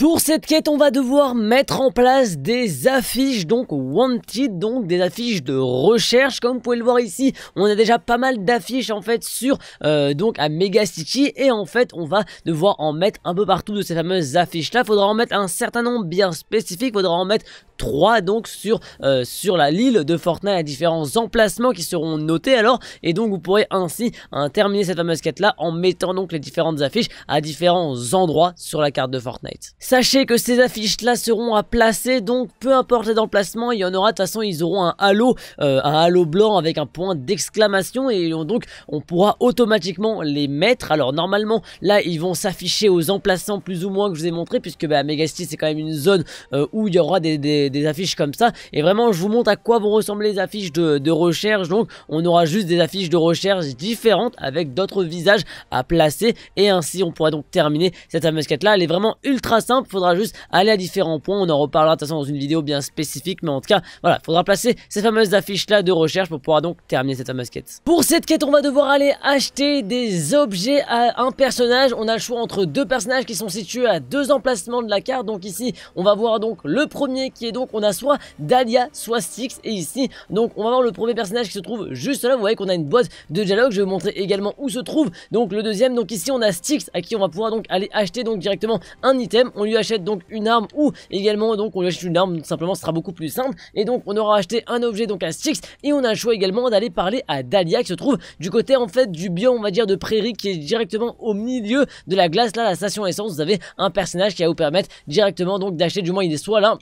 Pour cette quête, on va devoir mettre en place des affiches, donc wanted, donc des affiches de recherche. Comme vous pouvez le voir ici, on a déjà pas mal d'affiches en fait sur euh, donc à Mega City et en fait, on va devoir en mettre un peu partout de ces fameuses affiches-là. Faudra en mettre un certain nombre bien spécifique. Faudra en mettre 3 donc sur, euh, sur la lille de Fortnite à différents emplacements qui seront notés alors et donc vous pourrez ainsi hein, terminer cette fameuse quête là en mettant donc les différentes affiches à différents endroits sur la carte de Fortnite. Sachez que ces affiches-là seront à placer, donc peu importe les emplacements, il y en aura, de toute façon ils auront un halo, euh, un halo blanc avec un point d'exclamation, et donc on pourra automatiquement les mettre. Alors normalement, là ils vont s'afficher aux emplacements plus ou moins que je vous ai montré, puisque bah, c'est quand même une zone euh, où il y aura des, affiches comme ça, et vraiment je vous montre à quoi vont ressembler les affiches de, recherche, donc on aura juste des affiches de recherche différentes avec d'autres visages à placer, et ainsi on pourra donc terminer cette fameuse là elle est vraiment ultra simple faudra juste aller à différents points, on en reparlera de toute façon dans une vidéo bien spécifique, mais en tout cas, voilà, faudra placer ces fameuses affiches là de recherche pour pouvoir donc terminer cette fameuse quête. Pour cette quête, on va devoir aller acheter des objets à un personnage, on a le choix entre deux personnages qui sont situés à deux emplacements de la carte, donc ici, on va voir donc le premier qui est donc, on a soit Dahlia, soit Styx, et ici, donc on va voir le premier personnage qui se trouve juste là, vous voyez qu'on a une boîte de dialogue, je vais vous montrer également où se trouve donc le deuxième, donc ici on a Styx à qui on va pouvoir donc aller acheter donc directement un item, on on lui achète donc une arme ou également donc on lui achète une arme simplement ce sera beaucoup plus simple et donc on aura acheté un objet donc un Styx et on a le choix également d'aller parler à Dahlia qui se trouve du côté en fait du bien on va dire de prairie qui est directement au milieu de la glace là la station essence vous avez un personnage qui va vous permettre directement donc d'acheter du moins il est soit là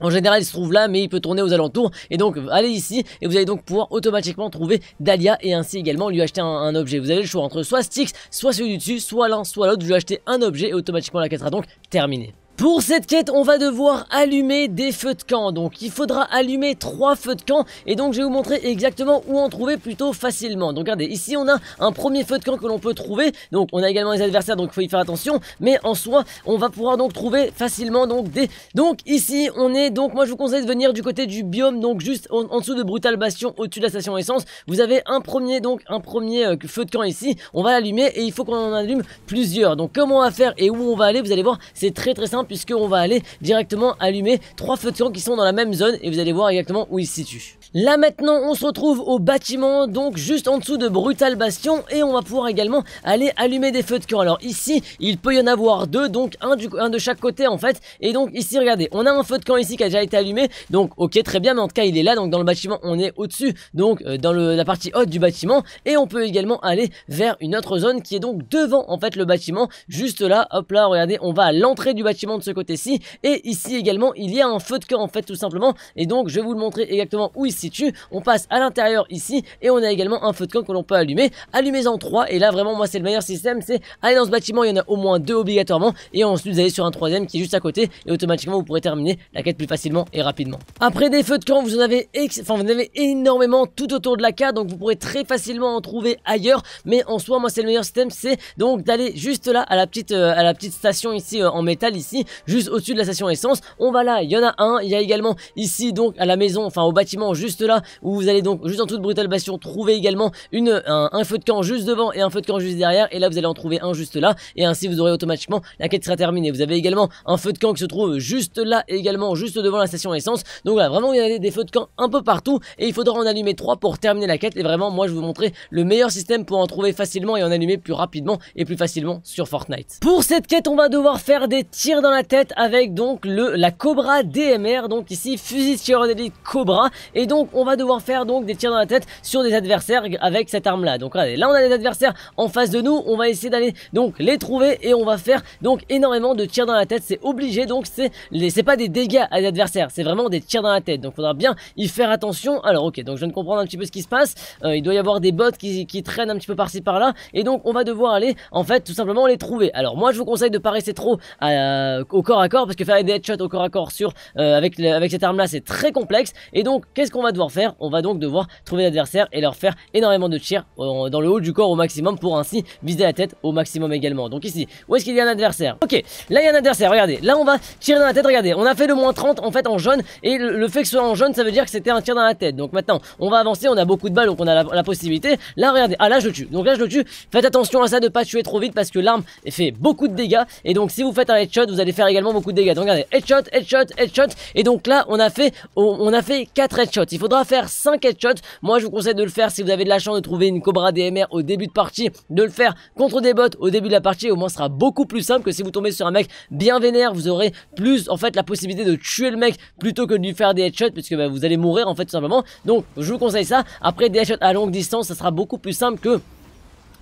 en général, il se trouve là, mais il peut tourner aux alentours. Et donc, allez ici, et vous allez donc pouvoir automatiquement trouver Dahlia et ainsi également lui acheter un, objet. Vous avez le choix entre soit Stix, soit celui du dessus, soit l'un, soit l'autre. Vous lui achetez un objet et automatiquement la quête sera donc terminée. Pour cette quête, on va devoir allumer des feux de camp. Donc, il faudra allumer trois feux de camp. Et donc, je vais vous montrer exactement où en trouver plutôt facilement. Donc, regardez, ici, on a un premier feu de camp que l'on peut trouver. Donc, on a également les adversaires, donc il faut y faire attention. Mais en soi, on va pouvoir donc trouver facilement donc des... Donc, ici, on est... Donc, moi, je vous conseille de venir du côté du biome. Donc, juste en, dessous de Brutal Bastion, au-dessus de la station essence. Vous avez un premier, donc, un premier euh, feu de camp ici. On va l'allumer et il faut qu'on en allume plusieurs. Donc, comment on va faire et où on va aller, vous allez voir, c'est très très simple puisqu'on va aller directement allumer trois feux de camp qui sont dans la même zone et vous allez voir exactement où ils se situent. Là maintenant on se retrouve au bâtiment donc juste en dessous de Brutal Bastion et on va pouvoir également aller allumer des feux de camp. Alors ici il peut y en avoir deux donc un, de chaque côté en fait et donc ici regardez on a un feu de camp ici qui a déjà été allumé donc ok très bien mais en tout cas il est là donc dans le bâtiment on est au dessus donc euh, dans la partie haute du bâtiment et on peut également aller vers une autre zone qui est donc devant en fait le bâtiment juste là hop là regardez on va à l'entrée du bâtiment de ce côté-ci. Et ici également, il y a un feu de camp en fait tout simplement. Et donc je vais vous le montrer exactement où il se situe. On passe à l'intérieur ici et on a également un feu de camp que l'on peut allumer. Allumez-en trois et là vraiment moi c'est le meilleur système. C'est aller dans ce bâtiment, il y en a au moins deux obligatoirement. Et ensuite vous allez sur un troisième qui est juste à côté et automatiquement vous pourrez terminer la quête plus facilement et rapidement. Après des feux de camp, vous en avez, enfin, vous en avez énormément tout autour de la carte. Donc vous pourrez très facilement en trouver ailleurs. Mais en soi moi c'est le meilleur système c'est donc d'aller juste là à la petite, euh, à la petite station ici euh, en métal ici juste au-dessus de la station essence. On va là, il y en a un, il y a également ici donc à la maison, enfin au bâtiment juste là, où vous allez donc juste en toute de Brutal Bastion trouver également une, un, feu de camp juste devant et un feu de camp juste derrière. Et là vous allez en trouver un juste là, et ainsi vous aurez automatiquement la quête sera terminée. Vous avez également un feu de camp qui se trouve juste là, également juste devant la station essence. Donc voilà, vraiment il y a des feux de camp un peu partout, et il faudra en allumer trois pour terminer la quête. Et vraiment, moi je vais vous montrer le meilleur système pour en trouver facilement et en allumer plus rapidement et plus facilement sur Fortnite. Pour cette quête, on va devoir faire des tirs dans la la tête avec donc le la Cobra DMR, donc ici fusil tireur d'élite Cobra, et donc on va devoir faire donc des tirs dans la tête sur des adversaires avec cette arme là. Donc là on a des adversaires en face de nous, on va essayer d'aller donc les trouver et on va faire donc énormément de tirs dans la tête, c'est obligé donc c'est c'est pas des dégâts à l'adversaire, c'est vraiment des tirs dans la tête, donc faudra bien y faire attention. Alors ok, donc je viens de comprendre un petit peu ce qui se passe, euh, il doit y avoir des bots qui, traînent un petit peu par-ci par-là, et donc on va devoir aller en fait tout simplement les trouver. Alors moi je vous conseille de pas rester trop à, au corps à corps parce que faire des headshots au corps à corps sur euh, avec avec cette arme là c'est très complexe et donc qu'est-ce qu'on va devoir faire on va donc devoir trouver l'adversaire et leur faire énormément de tirs euh, dans le haut du corps au maximum pour ainsi viser la tête au maximum également donc ici où est-ce qu'il y a un adversaire ok là il y a un adversaire regardez là on va tirer dans la tête regardez on a fait le moins 30 en fait en jaune et le, fait que ce soit en jaune ça veut dire que c'était un tir dans la tête donc maintenant on va avancer on a beaucoup de balles donc on a la, possibilité là regardez ah là je le tue donc là je le tue faites attention à ça de pas tuer trop vite parce que l'arme fait beaucoup de dégâts et donc si vous faites un headshot vous allez faire également beaucoup de dégâts. Donc regardez, headshot, headshot, headshot. Et donc là, on a fait on a fait 4 headshots. Il faudra faire 5 headshots. Moi, je vous conseille de le faire si vous avez de la chance de trouver une Cobra DMR au début de partie, de le faire contre des bots au début de la partie. Au moins, sera beaucoup plus simple que si vous tombez sur un mec bien vénère. Vous aurez plus, en fait, la possibilité de tuer le mec plutôt que de lui faire des headshots puisque bah, vous allez mourir, en fait, tout simplement. Donc, je vous conseille ça. Après, des headshots à longue distance, ça sera beaucoup plus simple que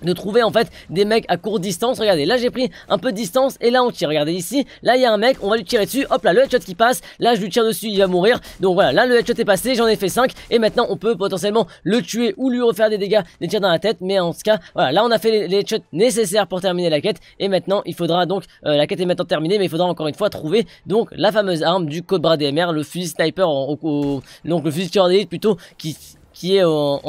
de trouver en fait des mecs à courte distance. Regardez, là j'ai pris un peu de distance et là on tire. Regardez ici, là il y a un mec, on va lui tirer dessus. Hop là, le headshot qui passe. Là je lui tire dessus, il va mourir. Donc voilà, là le headshot est passé, j'en ai fait 5 et maintenant on peut potentiellement le tuer ou lui refaire des dégâts, des tirs dans la tête. Mais en ce cas, voilà, là on a fait les, headshots nécessaires pour terminer la quête et maintenant il faudra donc euh, la quête est maintenant terminée, mais il faudra encore une fois trouver donc la fameuse arme du Cobra DMR, le fusil sniper, donc le fusil tireur d'élite plutôt qui qui est en,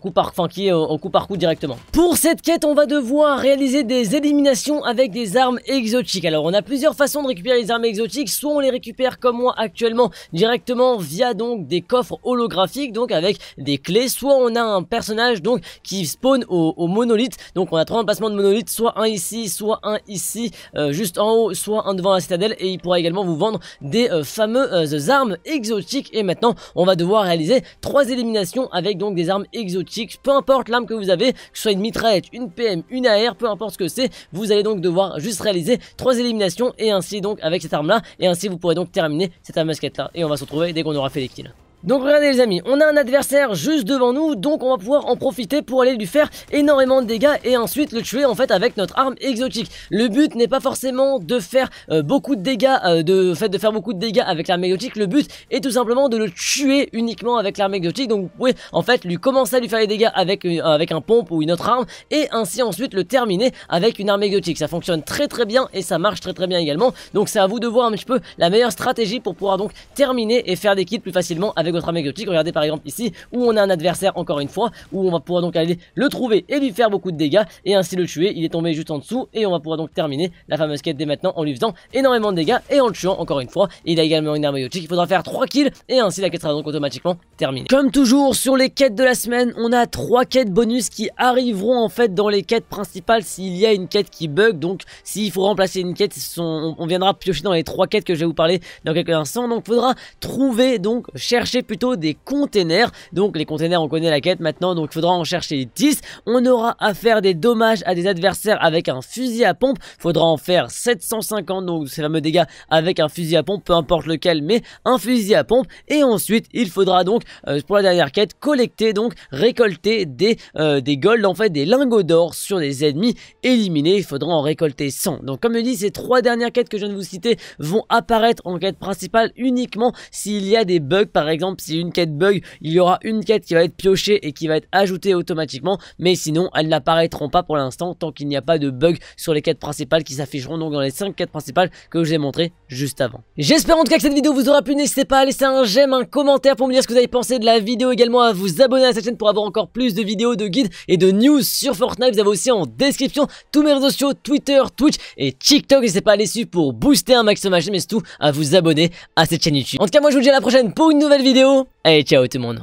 coup par, coup par coup directement. Pour cette quête, on va devoir réaliser des éliminations avec des armes exotiques. Alors, on a plusieurs façons de récupérer les armes exotiques. Soit on les récupère comme moi actuellement directement via donc des coffres holographiques, donc avec des clés. Soit on a un personnage donc qui spawn au, monolithe. Donc, on a trois emplacements de monolithe, soit un ici, soit un ici, euh, juste en haut, soit un devant la citadelle. Et il pourra également vous vendre des euh, fameuses armes exotiques. Et maintenant, on va devoir réaliser trois éliminations avec donc des armes exotiques. Peu importe l'arme que vous avez, que ce soit une mitraillette, une PM, une AR, peu importe ce que c'est, vous allez donc devoir juste réaliser trois éliminations et ainsi donc avec cette arme là et ainsi vous pourrez donc terminer cette arme là et on va se retrouver dès qu'on aura fait les kills. Donc regardez les amis, on a un adversaire juste devant nous, donc on va pouvoir en profiter pour aller lui faire énormément de dégâts et ensuite le tuer en fait avec notre arme exotique. Le but n'est pas forcément de faire euh, beaucoup de dégâts, euh, de, fait, de faire beaucoup de dégâts avec l'arme exotique, le but est tout simplement de le tuer uniquement avec l'arme exotique, donc vous pouvez en fait lui commencer à lui faire des dégâts avec, euh, avec un pompe ou une autre arme et ainsi ensuite le terminer avec une arme exotique. Ça fonctionne très très bien et ça marche très très bien également, donc c'est à vous de voir un petit peu la meilleure stratégie pour pouvoir donc terminer et faire des kits plus facilement avec avec votre optique Regardez par exemple ici où on a un adversaire encore une fois où on va pouvoir donc aller le trouver et lui faire beaucoup de dégâts et ainsi le tuer. Il est tombé juste en dessous et on va pouvoir donc terminer la fameuse quête dès maintenant en lui faisant énormément de dégâts et en le tuant encore une fois. Il a également une arme exotique Il faudra faire trois kills et ainsi la quête sera donc automatiquement terminée. Comme toujours sur les quêtes de la semaine, on a trois quêtes bonus qui arriveront en fait dans les quêtes principales s'il y a une quête qui bug. Donc s'il faut remplacer une quête, on, viendra piocher dans les trois quêtes que je vais vous parler dans quelques instants. Donc faudra trouver donc chercher plutôt des containers. Donc les containers, on connaît la quête maintenant, donc il faudra en chercher 10. On aura à faire des dommages à des adversaires avec un fusil à pompe. Faudra en faire 750, donc ces fameux dégâts avec un fusil à pompe, peu importe lequel, mais un fusil à pompe. Et ensuite, il faudra donc, euh, pour la dernière quête, collecter, donc récolter des, euh, des golds, en fait, des lingots d'or sur les ennemis éliminés. Il faudra en récolter 100. Donc comme je dis, ces trois dernières quêtes que je viens de vous citer vont apparaître en quête principale uniquement s'il y a des bugs, par exemple si une quête bug, il y aura une quête qui va être piochée et qui va être ajoutée automatiquement, mais sinon, elles n'apparaîtront pas pour l'instant tant qu'il n'y a pas de bug sur les quêtes principales qui s'afficheront donc dans les 5 quêtes principales que je vous ai montrées juste avant. J'espère en tout cas que cette vidéo vous aura plu, n'hésitez pas à laisser un j'aime, un commentaire pour me dire ce que vous avez pensé de la vidéo, également à vous abonner à cette chaîne pour avoir encore plus de vidéos, de guides et de news sur Fortnite, vous avez aussi en description tous mes réseaux sociaux, Twitter, Twitch et TikTok, n'hésitez pas à aller suivre pour booster un maximum ma chaîne, mais surtout à vous abonner à cette chaîne YouTube. En tout cas, moi je vous dis à la prochaine pour une nouvelle vidéo vidéo. Allez, ciao tout le monde.